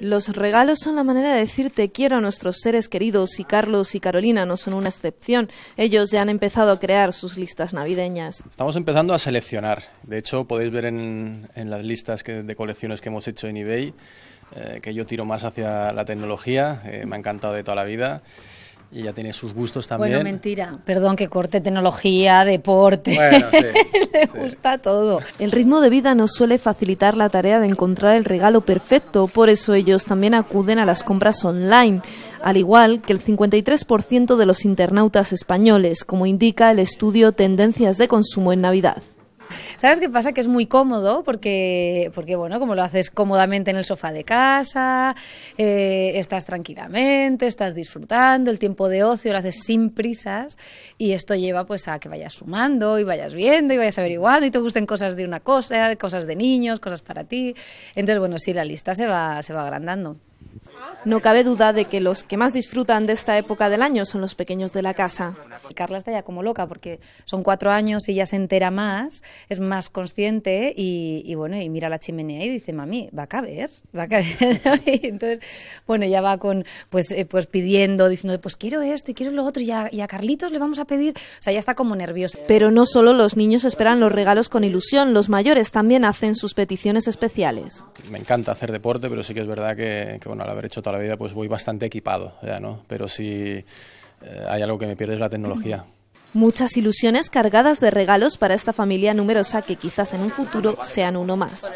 Los regalos son la manera de decirte quiero a nuestros seres queridos y Carlos y Carolina no son una excepción. Ellos ya han empezado a crear sus listas navideñas. Estamos empezando a seleccionar. De hecho, podéis ver en, las listas de colecciones que hemos hecho en eBay eh, que yo tiro más hacia la tecnología. Eh, me ha encantado de toda la vida y ya tiene sus gustos también. Bueno, mentira. Perdón que corte tecnología, deporte. Le gusta todo. El ritmo de vida no suele facilitar la tarea de encontrar el regalo perfecto, por eso ellos también acuden a las compras online al igual que el 53% de los internautas españoles, como indica el estudio Tendencias de Consumo en Navidad. ¿Sabes qué pasa? Que es muy cómodo porque, porque bueno, como lo haces cómodamente en el sofá de casa, eh, estás tranquilamente, estás disfrutando, el tiempo de ocio lo haces sin prisas y esto lleva pues a que vayas sumando y vayas viendo y vayas averiguando y te gusten cosas de una cosa, cosas de niños, cosas para ti. Entonces, bueno, sí, la lista se va, se va agrandando. No cabe duda de que los que más disfrutan de esta época del año son los pequeños de la casa. Carla está ya como loca porque son cuatro años y ya se entera más, es más consciente y, bueno, y mira la chimenea y dice, mami, va a caber, va a caber. y entonces, bueno, ya va con, pues, eh, pues pidiendo, diciendo, pues quiero esto y quiero lo otro y a, Carlitos le vamos a pedir, o sea, ya está como nerviosa. Pero no solo los niños esperan los regalos con ilusión, los mayores también hacen sus peticiones especiales. Me encanta hacer deporte, pero sí que es verdad que, que bueno, haber hecho toda la vida, pues voy bastante equipado ya, ¿no? Pero si eh, hay algo que me pierde es la tecnología. Muchas ilusiones cargadas de regalos para esta familia numerosa que quizás en un futuro sean uno más.